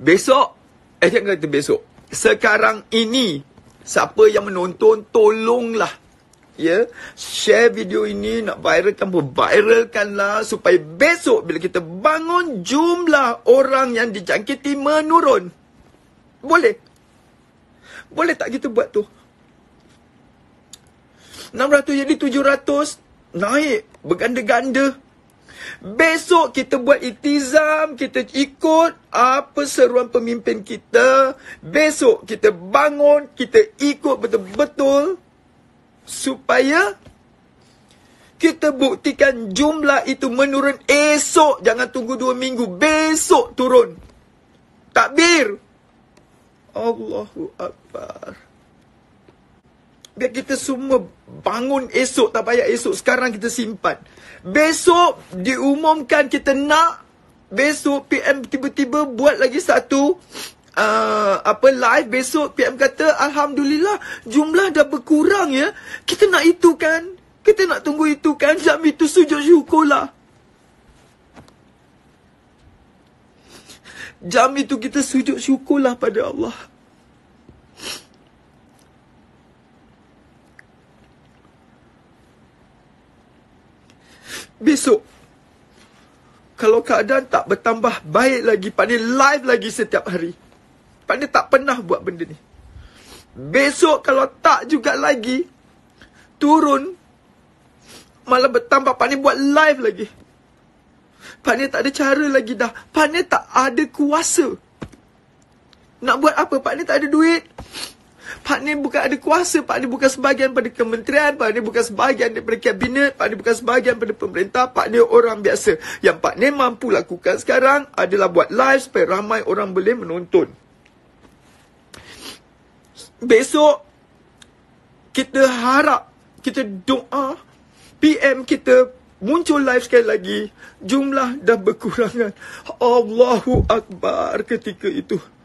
Besok, eh jangan kata besok. Sekarang ini, siapa yang menonton, tolonglah. Ya, share video ini, nak viralkan pun viralkanlah. Supaya besok bila kita bangun, jumlah orang yang dijangkiti menurun. Boleh? Boleh tak kita buat tu? 600 jadi 700 naik berganda-ganda Besok kita buat itizam, kita ikut apa seruan pemimpin kita. Besok kita bangun, kita ikut betul-betul supaya kita buktikan jumlah itu menurun esok. Jangan tunggu dua minggu. Besok turun. Takbir. Allahu Akbar biar kita semua bangun esok tak payah esok sekarang kita simpan besok diumumkan kita nak besok PM tiba-tiba buat lagi satu Uh, apa live besok PM kata Alhamdulillah jumlah dah berkurang ya kita nak itu kan kita nak tunggu itu kan jam itu sujud syukur lah jam itu kita sujud syukur lah pada Allah besok. Kalau keadaan tak bertambah baik lagi, Pak Ni live lagi setiap hari. Pak Ni tak pernah buat benda ni. Besok kalau tak juga lagi, turun, malah bertambah Pak Ni buat live lagi. Pak Ni tak ada cara lagi dah. Pak Ni tak ada kuasa. Nak buat apa? Pak Ni tak ada duit. Pak Nen bukan ada kuasa, Pak Nen bukan sebahagian pada kementerian, Pak Nen bukan sebahagian daripada kabinet, Pak Nen bukan sebahagian pada pemerintah, Pak Nen orang biasa. Yang Pak Nen mampu lakukan sekarang adalah buat live supaya ramai orang boleh menonton. Besok, kita harap, kita doa, PM kita muncul live sekali lagi, jumlah dah berkurangan. Allahu Akbar ketika itu.